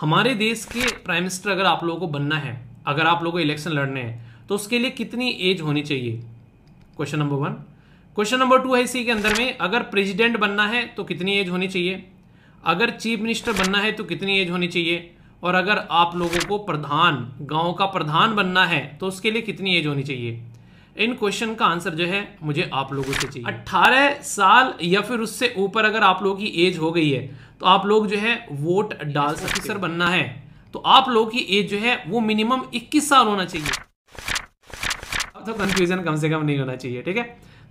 हमारे देश के प्राइम मिनिस्टर अगर आप लोगों को बनना है अगर आप लोगों को इलेक्शन लड़ने हैं तो उसके लिए कितनी एज होनी चाहिए question number one question number two है इसी के अंदर में अगर प्रेसिडेंट बनना है तो कितनी एज होनी चाहिए अगर चीफ मिनिस्टर बनना है तो कितनी एज होनी चाहिए और अगर आप लोगों को प्रधान गांव का प्रधान बनना है तो उसके लिए कितनी एज होनी चाहिए इन क्वेश्चन का आंसर जो है मुझे आप लोगों से चाहिए 18 साल या फिर उससे ऊपर अगर आप लोगों की एज हो गई है तो आप लोग जो है वोट डाल सकते सर बनना है तो आप लोग की एज जो है वो मिनिमम 21 साल होना चाहिए अब तो कंफ्यूजन कम से कम नहीं होना चाहिए ठीक है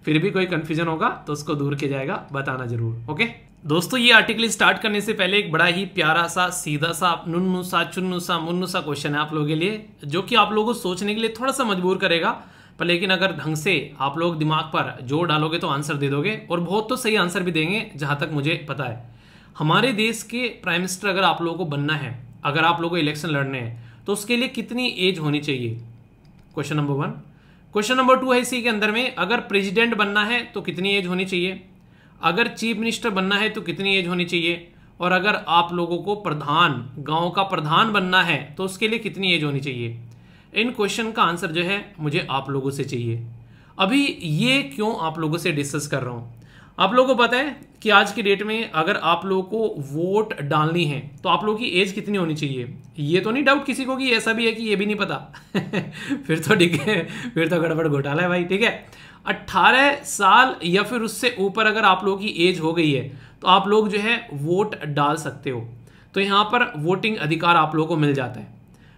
फिर भी कोई कंफ्यूजन होगा तो उसको दूर किया जाएगा बताना जरूर ओके दोस्तों ये आर्टिकल स्टार्ट करने से पहले एक बड़ा ही प्यारा सा सीधा सा नुन्नु सा चुन्नु सा मुन्नु सा क्वेश्चन है आप लोगों के लिए जो कि आप लोगों को सोचने के लिए थोड़ा सा मजबूर करेगा पर लेकिन अगर ढंग से आप लोग दिमाग पर जोर डालोगे तो आंसर दे दोगे और बहुत तो सही आंसर भी देंगे जहां तक मुझे पता है हमारे देश के प्राइम मिनिस्टर अगर आप लोगों को बनना है अगर आप लोगों को इलेक्शन लड़ने हैं तो उसके लिए कितनी एज होनी चाहिए question number one question number two है इसी के अंदर में अगर प्रेसिडेंट बनना है तो कितनी एज होनी चाहिए अगर चीफ मिनिस्टर बनना है तो कितनी एज होनी चाहिए और अगर आप लोगों को प्रधान गांव का प्रधान बनना है तो उसके लिए कितनी एज होनी चाहिए इन क्वेश्चन का आंसर जो है मुझे आप लोगों से चाहिए अभी ये क्यों आप लोगों से डिस्कस कर रहा हूँ आप लोगों को पता है कि आज की डेट में अगर आप लोगों को वोट डालनी है तो आप लोगों की एज कितनी होनी चाहिए ये तो नहीं डाउट किसी को कि ऐसा भी है कि ये भी नहीं पता फिर तो ठीक है फिर तो गड़बड़ घोटाला है भाई ठीक है 18 साल या फिर उससे ऊपर अगर आप लोगों की एज हो गई है तो आप लोग जो है वोट डाल सकते हो तो यहाँ पर वोटिंग अधिकार आप लोगों को मिल जाता है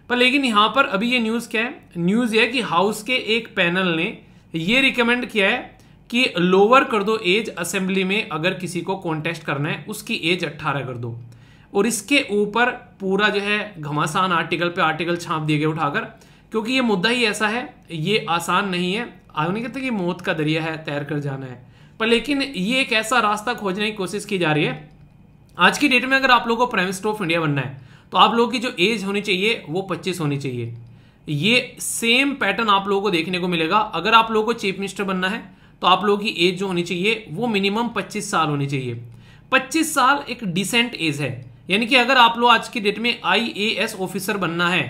पर लेकिन यहाँ पर अभी ये न्यूज़ क्या है न्यूज़ ये है कि हाउस के एक पैनल ने ये रिकमेंड किया है कि लोअर कर दो एज असेंबली में अगर किसी को कॉन्टेस्ट करना है उसकी एज 18 कर दो और इसके ऊपर पूरा जो है घमासान आर्टिकल पे आर्टिकल छाप दिए गए उठाकर क्योंकि ये मुद्दा ही ऐसा है ये आसान नहीं है आगे नहीं कहते कि मौत का दरिया है तैर कर जाना है पर लेकिन ये एक ऐसा रास्ता खोजने की कोशिश की जा रही है आज की डेट में अगर आप लोगों को प्राइम मिनिस्टर ऑफ इंडिया बनना है तो आप लोगों की जो एज होनी चाहिए वो पच्चीस होनी चाहिए ये सेम पैटर्न आप लोगों को देखने को मिलेगा अगर आप लोगों को चीफ मिनिस्टर बनना है तो आप लोगों की एज जो होनी चाहिए वो मिनिमम पच्चीस साल होनी चाहिए पच्चीस साल एक डिसेंट एज है यानी कि अगर आप लोग आज की डेट में आई ऑफिसर बनना है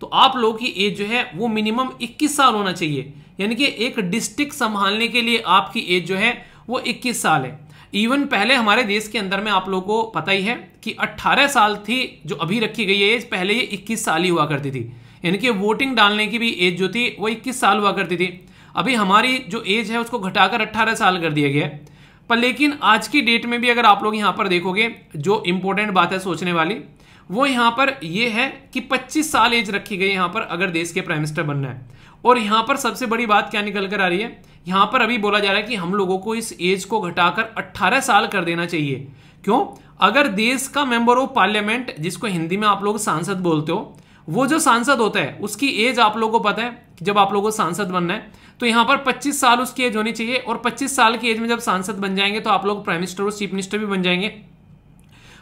तो आप लोगों की एज जो है वो मिनिमम 21 साल होना चाहिए यानी कि एक डिस्ट्रिक्ट संभालने के लिए आपकी एज जो है वो 21 साल है इवन पहले हमारे देश के अंदर में आप लोगों को पता ही है कि 18 साल थी जो अभी रखी गई है पहले ये 21 साल ही हुआ करती थी यानी कि वोटिंग डालने की भी एज जो थी वो 21 साल हुआ करती थी अभी हमारी जो एज है उसको घटाकर अट्ठारह साल कर दिया गया है पर लेकिन आज की डेट में भी अगर आप लोग यहां पर देखोगे जो इंपॉर्टेंट बात है सोचने वाली वो यहां पर ये है कि 25 साल एज रखी गई यहां पर अगर देश के प्राइम मिनिस्टर बनना है और यहां पर सबसे बड़ी बात क्या निकल कर आ रही है यहां पर अभी बोला जा रहा है कि हम लोगों को इस एज को घटाकर 18 साल कर देना चाहिए क्यों अगर देश का मेंबर ऑफ पार्लियामेंट जिसको हिंदी में आप लोग सांसद बोलते हो वो जो सांसद होता है उसकी एज आप लोगों को पता है कि जब आप लोगों को सांसद बनना है तो यहां पर 25 साल उसकी एज होनी चाहिए और 25 साल की एज में जब सांसद बन जाएंगे तो आप लोग प्राइम मिनिस्टर और चीफ मिनिस्टर भी बन जाएंगे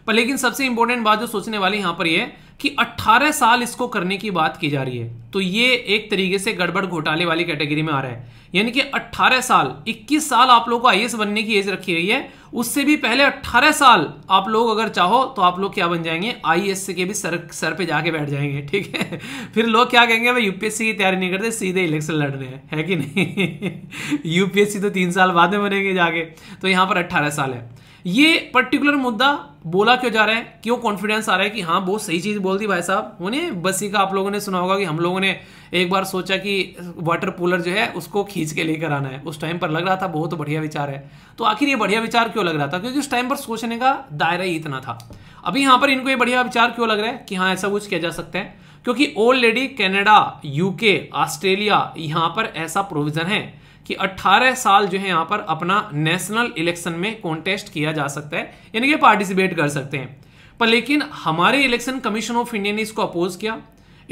पर लेकिन सबसे इंपॉर्टेंट बात जो सोचने वाली यहां पर यह कि 18 साल इसको करने की बात की जा रही है तो ये एक तरीके से गड़बड़ घोटाले वाली कैटेगरी में आ रहा है यानी कि 18 साल 21 साल आप लोग को आई बनने की एज रखी गई है उससे भी पहले 18 साल आप लोग अगर चाहो तो आप लोग क्या बन जाएंगे आई के भी सर सर पे जाके बैठ जाएंगे ठीक है फिर लोग क्या कहेंगे भाई यूपीएससी की तैयारी नहीं करते सीधे इलेक्शन लड़ रहे हैं है कि नहीं यूपीएससी तो तीन साल बाद में बनेंगे जाके तो यहां पर अट्ठारह साल है ये पर्टिकुलर मुद्दा बोला क्यों जा रहा है क्यों कॉन्फिडेंस आ रहा है कि हाँ बहुत सही चीज़ बोल दी भाई साहब उन्हें बस्सी का आप लोगों ने सुना होगा कि हम लोगों ने एक बार सोचा कि वाटर कूलर जो है उसको खींच के लेकर आना है उस टाइम पर लग रहा था बहुत बढ़िया विचार है तो आखिर ये बढ़िया विचार क्यों लग रहा था क्योंकि उस टाइम पर सोचने का दायरा ही इतना था अभी यहाँ पर इनको ये बढ़िया विचार क्यों लग रहा है कि हाँ ऐसा कुछ किया जा सकता है क्योंकि ऑलरेडी कैनेडा यूके ऑस्ट्रेलिया यहाँ पर ऐसा प्रोविजन है कि 18 साल जो है यहां पर अपना नेशनल इलेक्शन में कॉन्टेस्ट किया जा सकता है यानी कि पार्टिसिपेट कर सकते हैं पर लेकिन हमारे इलेक्शन कमीशन ऑफ इंडिया ने इसको अपोज किया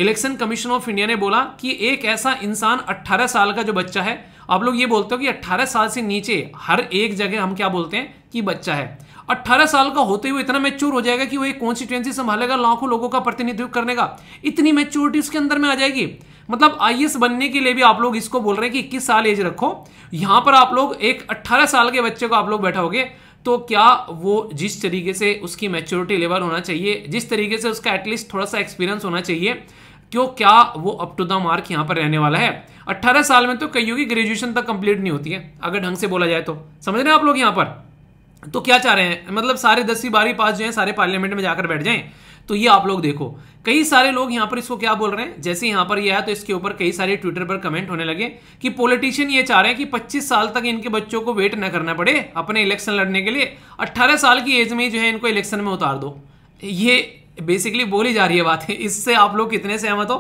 इलेक्शन कमीशन ऑफ इंडिया ने बोला कि एक ऐसा इंसान 18 साल का जो बच्चा है आप लोग ये बोलते हो कि 18 साल से नीचे हर एक जगह हम क्या बोलते हैं कि बच्चा है 18 साल का होते हुए इतना मैच्योर हो जाएगा कि वो एक कॉन्स्टिट्यूंसी संभालेगा लाखों लोगों का प्रतिनिधित्व करने का इतनी मैच्योरिटी उसके अंदर में आ जाएगी मतलब आई बनने के लिए भी आप लोग इसको बोल रहे हैं कि इक्कीस साल एज रखो यहां पर आप लोग एक अट्ठारह साल के बच्चे को आप लोग बैठाओगे तो क्या वो जिस तरीके से उसकी मैच्योरिटी लेवल होना चाहिए जिस तरीके से उसका एटलीस्ट थोड़ा सा एक्सपीरियंस होना चाहिए क्यों क्या वो अप टू द मार्क यहाँ पर रहने वाला है 18 साल में तो कईयों की ग्रेजुएशन तक कंप्लीट नहीं होती है अगर ढंग से बोला जाए तो समझ रहे हैं आप लोग यहाँ पर तो क्या चाह रहे हैं मतलब सारे दस ही बारह पास जो है सारे पार्लियामेंट में जाकर बैठ जाए तो ये आप लोग देखो कई सारे लोग यहां पर इसको क्या बोल रहे हैं जैसे यहां पर ये आया तो इसके ऊपर कई सारे ट्विटर पर कमेंट होने लगे कि पॉलिटिशियन ये चाह रहे हैं कि 25 साल तक इनके बच्चों को वेट न करना पड़े अपने इलेक्शन लड़ने के लिए 18 साल की एज में ही जो है इनको इलेक्शन में उतार दो ये बेसिकली बोली जा रही है बात है इससे आप लोग कितने सहमत हो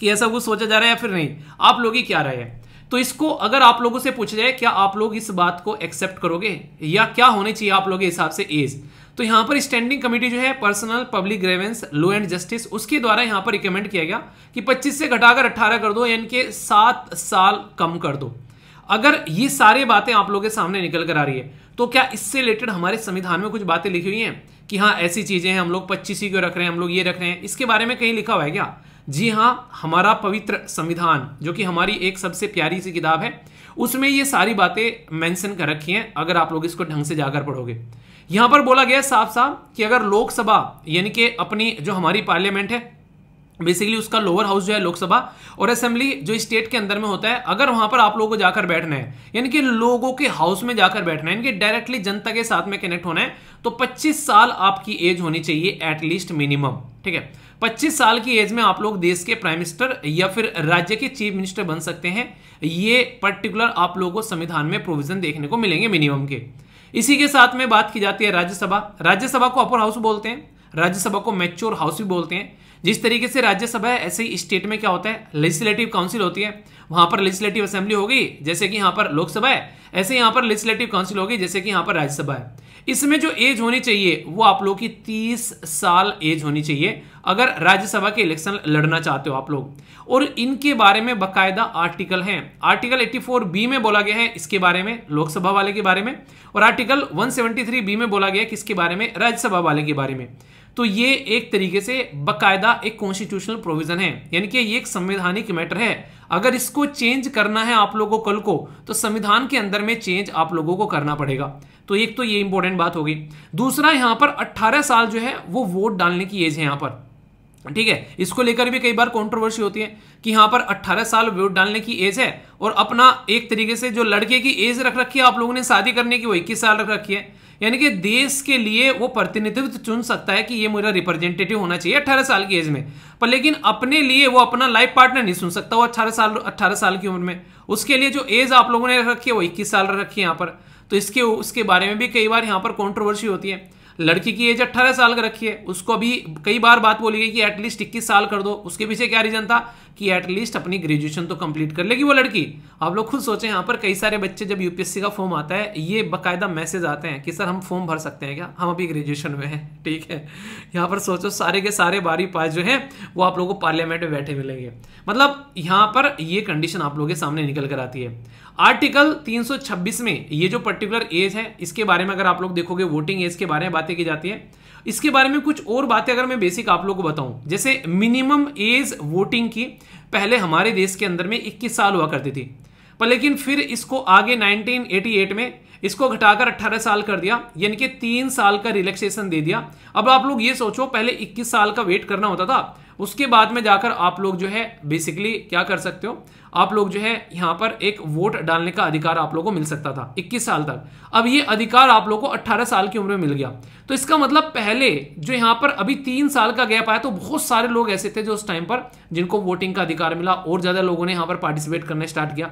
कि ऐसा कुछ सोचा जा रहा है या फिर नहीं आप लोग ही क्या राय है तो इसको अगर आप लोगों से पूछा जाए क्या आप लोग इस बात को एक्सेप्ट करोगे या क्या होने चाहिए आप लोगों के हिसाब से एज तो यहां पर स्टैंडिंग कमेटी जो है personal public grievance law and justice उसके द्वारा यहाँ पर रिकमेंड किया गया कि 25 से घटाकर 18 कर दो यानी कि सात साल कम कर दो अगर ये सारी बातें आप लोगों के सामने निकल कर आ रही है तो क्या इससे रिलेटेड हमारे संविधान में कुछ बातें लिखी हुई हैं कि हाँ ऐसी चीज़ें हैं हम लोग पच्चीस ही क्यों रख रहे हैं हम लोग ये रख रहे हैं इसके बारे में कहीं लिखा हुआ है क्या जी हाँ हमारा पवित्र संविधान जो कि हमारी एक सबसे प्यारी सी किताब है उसमें ये सारी बातें मेंशन कर रखी हैं अगर आप लोग इसको ढंग से जाकर पढ़ोगे यहां पर बोला गया साफ साफ कि अगर लोकसभा यानी कि अपनी जो हमारी पार्लियामेंट है बेसिकली उसका लोअर हाउस जो है लोकसभा और असेंबली जो स्टेट के अंदर में होता है अगर वहां पर आप लोगों को जाकर बैठना है यानी कि लोगों के हाउस में जाकर बैठना है इनके डायरेक्टली जनता के साथ में कनेक्ट होना है तो 25 साल आपकी एज होनी चाहिए एटलीस्ट मिनिमम ठीक है 25 साल की एज में आप लोग देश के प्राइम मिनिस्टर या फिर राज्य के चीफ मिनिस्टर बन सकते हैं ये पर्टिकुलर आप लोगों को संविधान में प्रोविजन देखने को मिलेंगे मिनिमम के इसी के साथ में बात की जाती है राज्यसभा राज्यसभा को अपर हाउस बोलते हैं राज्यसभा को मेच्योर हाउस भी बोलते हैं जिस तरीके से राज्यसभा है ऐसे ही स्टेट में क्या होता है लेजिस्लेटिव काउंसिल होती है वहां पर लेजिस्लेटिव असेंबली होगी जैसे कि यहां पर लोकसभा है ऐसे यहां पर लेजिस्लेटिव काउंसिल होगी जैसे कि यहां पर राज्यसभा है इसमें जो एज होनी चाहिए वो आप लोग की तीस साल एज होनी चाहिए अगर राज्यसभा के इलेक्शन लड़ना चाहते हो आप लोग और इनके बारे में बकायदा आर्टिकल है आर्टिकल 84 बी में बोला गया है इसके बारे में लोकसभा वाले के बारे में और आर्टिकल 173 बी में बोला गया है किसके बारे में राज्यसभा वाले के बारे में तो ये एक तरीके से बकायदा एक कॉन्स्टिट्यूशनल प्रोविजन है यानी कि ये एक संवैधानिक मैटर है अगर इसको चेंज करना है आप लोगों को कल को तो संविधान के अंदर में चेंज आप लोगों को करना पड़ेगा तो एक तो ये इंपॉर्टेंट बात होगी दूसरा यहां पर 18 साल जो है वो वोट डालने की एज है यहां पर ठीक है इसको लेकर भी कई बार कंट्रोवर्सी होती है कि यहां पर 18 साल वोट डालने की एज है और अपना एक तरीके से जो लड़के की एज रख रखी है आप लोगों ने शादी करने की वो इक्कीस साल रख रखी है यानी कि देश के लिए वो प्रतिनिधित्व चुन सकता है कि ये मेरा रिप्रेजेंटेटिव होना चाहिए अट्ठारह साल की एज में पर लेकिन अपने लिए वो अपना लाइफ पार्टनर नहीं सुन सकता वो अट्ठारह साल अट्ठारह साल की उम्र में उसके लिए जो एज आप लोगों ने रखी है वो इक्कीस साल रखी है यहाँ पर तो इसके उसके बारे में भी कई बार यहाँ पर कॉन्ट्रोवर्सी होती है लड़की की एज अट्ठारह साल का रखी है उसको अभी कई बार बात बोली गई कि एटलीस्ट इक्कीस साल कर दो उसके पीछे क्या रीजन था कि एटलीस्ट अपनी ग्रेजुएशन तो कंप्लीट कर लेगी वो लड़की आप लोग खुद सोचें यहाँ पर कई सारे बच्चे जब यूपीएससी का फॉर्म आता है ये बकायदा मैसेज आते हैं कि सर हम फॉर्म भर सकते हैं क्या हम अभी ग्रेजुएशन में हैं ठीक है यहाँ पर सोचो सारे के सारे बारी पास जो है वो आप लोगों को पार्लियामेंट में बैठे मिलेंगे मतलब यहाँ पर ये कंडीशन आप लोगों के सामने निकल कर आती है आर्टिकल 326 में ये जो पर्टिकुलर एज है इसके बारे में अगर आप लोग देखोगे वोटिंग एज के बारे में बातें की जाती है इसके बारे में कुछ और बातें अगर मैं बेसिक आप लोग को बताऊं जैसे मिनिमम एज वोटिंग की पहले हमारे देश के अंदर में 21 साल हुआ करती थी पर लेकिन फिर इसको आगे 1988 में इसको घटाकर 18 साल कर दिया यानी कि तीन साल का रिलैक्सेशन दे दिया अब आप लोग ये सोचो पहले 21 साल का वेट करना होता था उसके बाद में जाकर आप लोग जो है बेसिकली क्या कर सकते हो आप लोग जो है यहां पर एक वोट डालने का अधिकार आप लोगों को मिल सकता था 21 साल तक अब ये अधिकार आप लोग को 18 साल की उम्र में मिल गया तो इसका मतलब पहले जो यहां पर अभी तीन साल का गैप आया तो बहुत सारे लोग ऐसे थे जो उस टाइम पर जिनको वोटिंग का अधिकार मिला और ज्यादा लोगों ने यहां पर पार्टिसिपेट करना स्टार्ट किया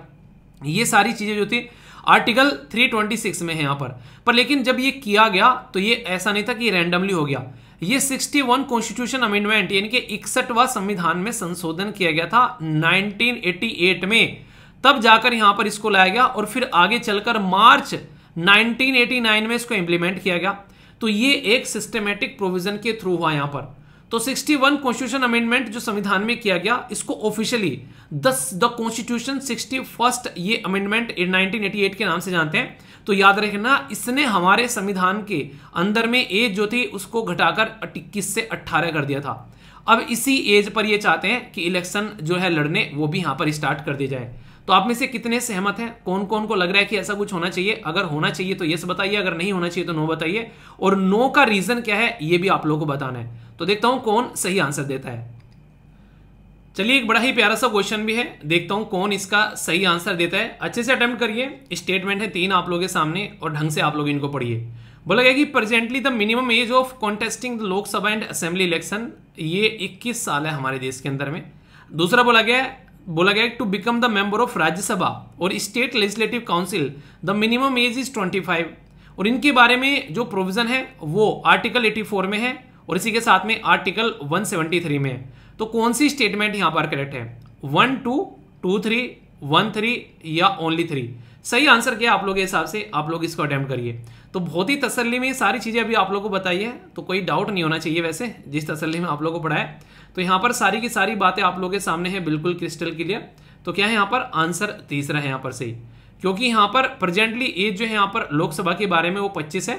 ये सारी चीजें जो थी आर्टिकल 326 में है यहां पर पर लेकिन जब ये किया गया तो ये ऐसा नहीं था कि रैंडमली हो गया ये 61 कॉन्स्टिट्यूशन अमेंडमेंट यानी कि इकसठवा संविधान में संशोधन किया गया था 1988 में तब जाकर यहां पर इसको लाया गया और फिर आगे चलकर मार्च 1989 में इसको इंप्लीमेंट किया गया तो ये एक सिस्टमेटिक प्रोविजन के थ्रू हुआ यहां पर तो 61 कॉन्स्टिट्यूशन अमेंडमेंट जो संविधान में किया गया इसको officially thus the constitution sixty first ये अमेंडमेंट 1988 के नाम से जानते हैं तो याद रखना इसने हमारे संविधान के अंदर में एज जो थी उसको घटाकर इक्कीस से 18 कर दिया था अब इसी एज पर ये चाहते हैं कि इलेक्शन जो है लड़ने वो भी यहाँ पर स्टार्ट कर दिया जाए तो आप में से कितने सहमत हैं कौन कौन को लग रहा है कि ऐसा कुछ होना चाहिए अगर होना चाहिए तो यस बताइए अगर नहीं होना चाहिए तो नो बताइए और नो का रीजन क्या है ये भी आप लोगों को बताना है तो देखता हूं कौन सही आंसर देता है चलिए एक बड़ा ही प्यारा सा क्वेश्चन भी है देखता हूं कौन इसका सही आंसर देता है अच्छे से अटेम्प्ट करिए स्टेटमेंट है तीन आप लोगों के सामने और ढंग से आप लोग इनको पढ़िए बोला गया कि presently the minimum age of contesting Lok Sabha and assembly election ये 21 साल है हमारे देश के अंदर में दूसरा बोला गया बोला गया to become the member of Rajya Sabha और state legislative council the minimum age is 25 और इनके बारे में जो प्रोविजन है वो आर्टिकल 84 में है और इसी के साथ में आर्टिकल 173 में है तो कौन सी स्टेटमेंट यहां पर करेक्ट है one two two three one three या ओनली थ्री सही आंसर क्या आप लोग के हिसाब से आप लोग इसको अटैम्प्ट करिए तो बहुत ही तसल्ली में सारी चीज़ें अभी आप लोग को बताई है तो कोई डाउट नहीं होना चाहिए वैसे जिस तसल्ली में आप लोग को पढ़ाया तो यहाँ पर सारी की सारी बातें आप लोग के सामने हैं बिल्कुल क्रिस्टल क्लियर तो क्या है यहाँ पर आंसर तीसरा है यहाँ पर सही क्योंकि यहाँ पर प्रेजेंटली एज जो है यहाँ पर लोकसभा के बारे में वो पच्चीस है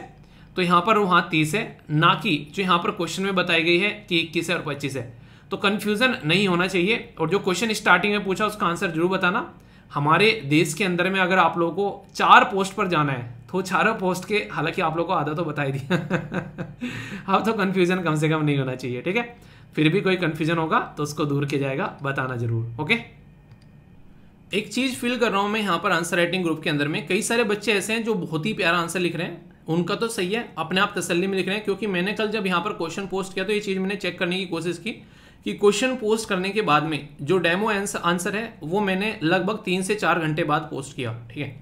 तो यहाँ पर वहाँ तीस है ना कि जो यहाँ पर क्वेश्चन में बताई गई है कि इक्कीस है और पच्चीस है तो कन्फ्यूजन नहीं होना चाहिए और जो क्वेश्चन स्टार्टिंग में पूछा उसका आंसर जरूर बताना हमारे देश के अंदर में अगर आप लोगों को चार पोस्ट पर जाना है तो चारों पोस्ट के हालांकि आप लोग को आधा तो बता ही दिया अब तो कन्फ्यूज़न कम से कम नहीं होना चाहिए ठीक है फिर भी कोई कन्फ्यूज़न होगा तो उसको दूर किया जाएगा बताना ज़रूर ओके एक चीज़ फील कर रहा हूं मैं यहाँ पर आंसर राइटिंग ग्रुप के अंदर में कई सारे बच्चे ऐसे हैं जो बहुत ही प्यारा आंसर लिख रहे हैं उनका तो सही है अपने आप तसल्ली में लिख रहे हैं क्योंकि मैंने कल जब यहाँ पर क्वेश्चन पोस्ट किया तो ये चीज़ मैंने चेक करने की कोशिश की कि क्वेश्चन पोस्ट करने के बाद में जो डेमो आंसर है वो मैंने लगभग तीन से चार घंटे बाद पोस्ट किया ठीक है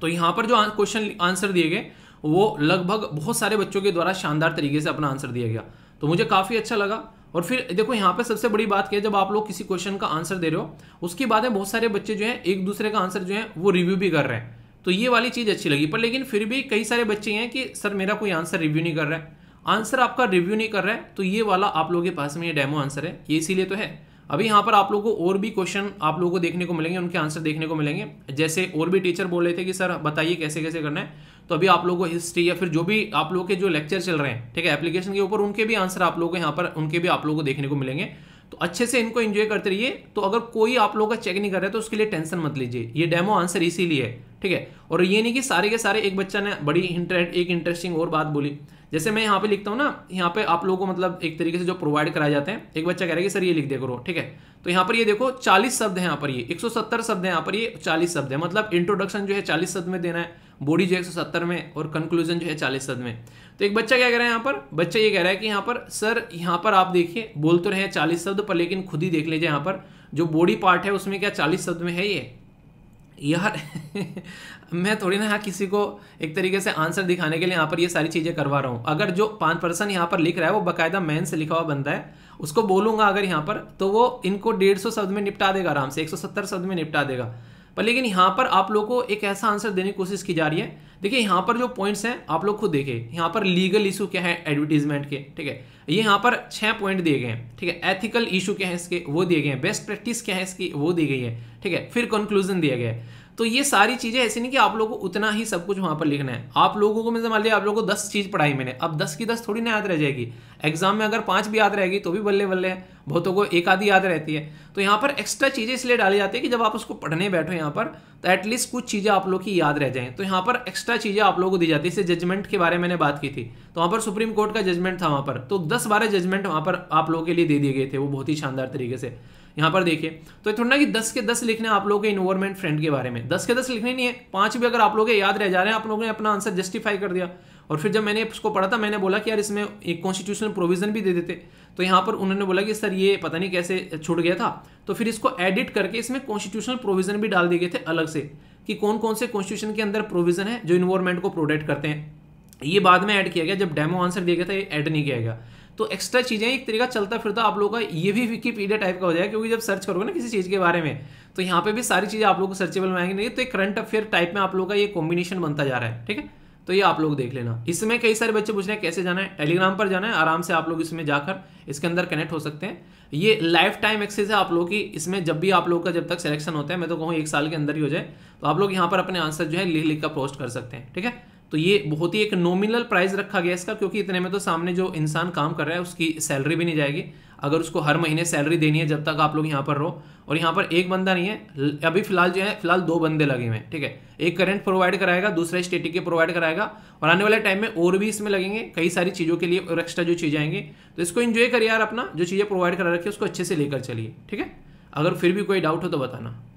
तो यहाँ पर जो क्वेश्चन आंसर दिए गए वो लगभग बहुत सारे बच्चों के द्वारा शानदार तरीके से अपना आंसर दिया गया तो मुझे काफ़ी अच्छा लगा और फिर देखो यहाँ पे सबसे बड़ी बात क्या है जब आप लोग किसी क्वेश्चन का आंसर दे रहे हो उसके बाद में बहुत सारे बच्चे जो हैं एक दूसरे का आंसर जो है वो रिव्यू भी कर रहे हैं तो ये वाली चीज़ अच्छी लगी पर लेकिन फिर भी कई सारे बच्चे हैं कि सर मेरा कोई आंसर रिव्यू नहीं कर रहा है आंसर आपका रिव्यू नहीं कर रहा है तो ये वाला आप लोगों के पास में ये डेमो आंसर है ये इसीलिए तो है अभी यहाँ पर आप लोगों को और भी क्वेश्चन आप लोगों को देखने को मिलेंगे उनके आंसर देखने को मिलेंगे जैसे और भी टीचर बोल रहे थे कि सर बताइए कैसे कैसे करना है तो अभी आप लोगों को हिस्ट्री या फिर जो भी आप लोगों के जो लेक्चर चल रहे हैं ठीक है एप्लीकेशन के ऊपर उनके भी आंसर आप लोगों को यहाँ पर उनके भी आप लोगों को देखने को मिलेंगे तो अच्छे से इनको एंजॉय करते रहिए तो अगर कोई आप लोगों का चेक नहीं कर रहा है तो उसके लिए टेंशन मत लीजिए ये डेमो आंसर इसीलिए है ठीक है और ये नहीं कि सारे के सारे एक बच्चा ने बड़ी इंटरेस्ट एक इंटरेस्टिंग और बात बोली जैसे मैं यहाँ पे लिखता हूँ ना यहाँ पे आप लोगों को मतलब एक तरीके से जो प्रोवाइड कराए जाते हैं एक बच्चा कह रहा है कि सर ये लिख दे करो ठीक है तो यहाँ पर ये देखो 40 शब्द है यहाँ पर ये 170 शब्द है यहाँ पर ये 40 शब्द है मतलब इंट्रोडक्शन जो है 40 शब्द में देना है बॉडी जो है एक में और कंक्लूजन जो है 40 शब्द में तो एक बच्चा क्या कह रहा है यहाँ पर बच्चा ये कह रहा है कि यहाँ पर सर यहाँ पर आप देखिए बोल तो रहे हैं चालीस शब्द पर लेकिन खुद ही देख लीजिए यहाँ पर जो बॉडी पार्ट है उसमें क्या चालीस शब्द में है ये यार मैं थोड़ी ना यहाँ किसी को एक तरीके से आंसर दिखाने के लिए यहाँ पर ये सारी चीज़ें करवा रहा हूँ अगर जो पाँच पर्सन यहाँ पर लिख रहा है वो बाकायदा मैन से लिखा हुआ बंदा है उसको बोलूँगा अगर यहाँ पर तो वो इनको डेढ़ सौ शब्द में निपटा देगा आराम से एक सौ सत्तर शब्द में निपटा देगा पर लेकिन यहाँ पर आप लोग को एक ऐसा आंसर देने की कोशिश की जा रही है देखिए यहाँ पर जो पॉइंट्स हैं आप लोग खुद देखें यहाँ पर लीगल इशू क्या है एडवर्टीजमेंट के ठीक है ये यहाँ पर छः पॉइंट दिए गए हैं ठीक है एथिकल इशू क्या है इसके वो दिए गए हैं बेस्ट प्रैक्टिस क्या है इसकी वो दी गई है ठीक है फिर कंक्लूजन दिया गया है तो ये सारी चीज़ें ऐसी नहीं कि आप लोगों को उतना ही सब कुछ वहां पर लिखना है आप लोगों को मैं मान लिया आप लोगों को दस चीज़ पढ़ाई मैंने अब दस की दस थोड़ी ना याद रह जाएगी एग्जाम में अगर पांच भी याद रहेगी तो भी बल्ले बल्ले है बहुतों को एक आधी याद रहती है तो यहाँ पर एक्स्ट्रा चीज़ें इसलिए डाली जाती है कि जब आप उसको पढ़ने बैठो यहाँ पर तो एटलीस्ट कुछ चीज़ें आप लोग की याद रह जाए तो यहाँ पर एक्स्ट्रा चीज़ें आप लोगों को दी जाती है इसे जजमेंट के बारे में मैंने बात की थी तो वहां पर सुप्रीम कोर्ट का जजमेंट था वहां पर तो दस बारह जजमेंट वहां पर आप लोगों के लिए दे दिए गए थे वो बहुत ही शानदार तरीके से यहाँ पर देखिए तो थोड़ा ना कि दस के दस लिखने आप लोगों के इन्वॉर्मेंट फ्रेंड के बारे में दस के दस लिखने नहीं है पांच भी अगर आप लोग याद रह जा रहे हैं आप लोगों ने अपना आंसर जस्टिफाई कर दिया और फिर जब मैंने उसको पढ़ा था मैंने बोला कि यार इसमें एक कॉन्स्टिट्यूशनल प्रोविजन भी दे देते तो यहाँ पर उन्होंने बोला कि सर ये पता नहीं कैसे छूट गया था तो फिर इसको एडिट करके इसमें कॉन्स्टिट्यूशनल प्रोविजन भी डाल दिए गए थे अलग से कि कौन कौन से कॉन्स्टिट्यूशन के अंदर प्रोविजन है जो इन्वॉर्मेंट को प्रोटेक्ट करते हैं ये बाद में ऐड किया गया जब डेमो आंसर दिया गया था ये ऐड नहीं किया गया तो एक्स्ट्रा चीज़ें एक तरीका चलता फिरता आप लोगों का ये भी विकीपीडिया टाइप का हो जाएगा क्योंकि जब सर्च करोगे ना किसी चीज़ के बारे में तो यहाँ पे भी सारी चीज़ें आप लोग को सर्चेबल में नहीं तो एक करंट अफेयर टाइप में आप लोग का ये कॉम्बिनेशन बनता जा रहा है ठीक है तो ये आप लोग देख लेना इसमें कई सारे बच्चे पूछ रहे हैं कैसे जाना है टेलीग्राम पर जाना है आराम से आप लोग इसमें जाकर इसके अंदर कनेक्ट हो सकते हैं ये लाइफ टाइम एक्सेस है आप लोग की इसमें जब भी आप लोग का जब तक सिलेक्शन होता है मैं तो कहूँ एक साल के अंदर ही हो जाए तो आप लोग यहाँ पर अपने आंसर जो है लिख लिख कर पोस्ट कर सकते हैं ठीक है तो ये बहुत ही एक नॉमिनल प्राइस रखा गया इसका क्योंकि इतने में तो सामने जो इंसान काम कर रहा है उसकी सैलरी भी नहीं जाएगी अगर उसको हर महीने सैलरी देनी है जब तक आप लोग यहाँ पर रहो और यहाँ पर एक बंदा नहीं है अभी फिलहाल जो है फिलहाल दो बंदे लगे हुए हैं ठीक है एक करंट प्रोवाइड कराएगा दूसरा स्टेटिक प्रोवाइड कराएगा और आने वाले टाइम में और भी इसमें लगेंगे कई सारी चीज़ों के लिए और एक्स्ट्रा जो चीज़ें आएंगी तो इसको इन्जॉय करिए यार अपना जो चीज़ें प्रोवाइड करा रखी है उसको अच्छे से लेकर चलिए ठीक है अगर फिर भी कोई डाउट हो तो बताना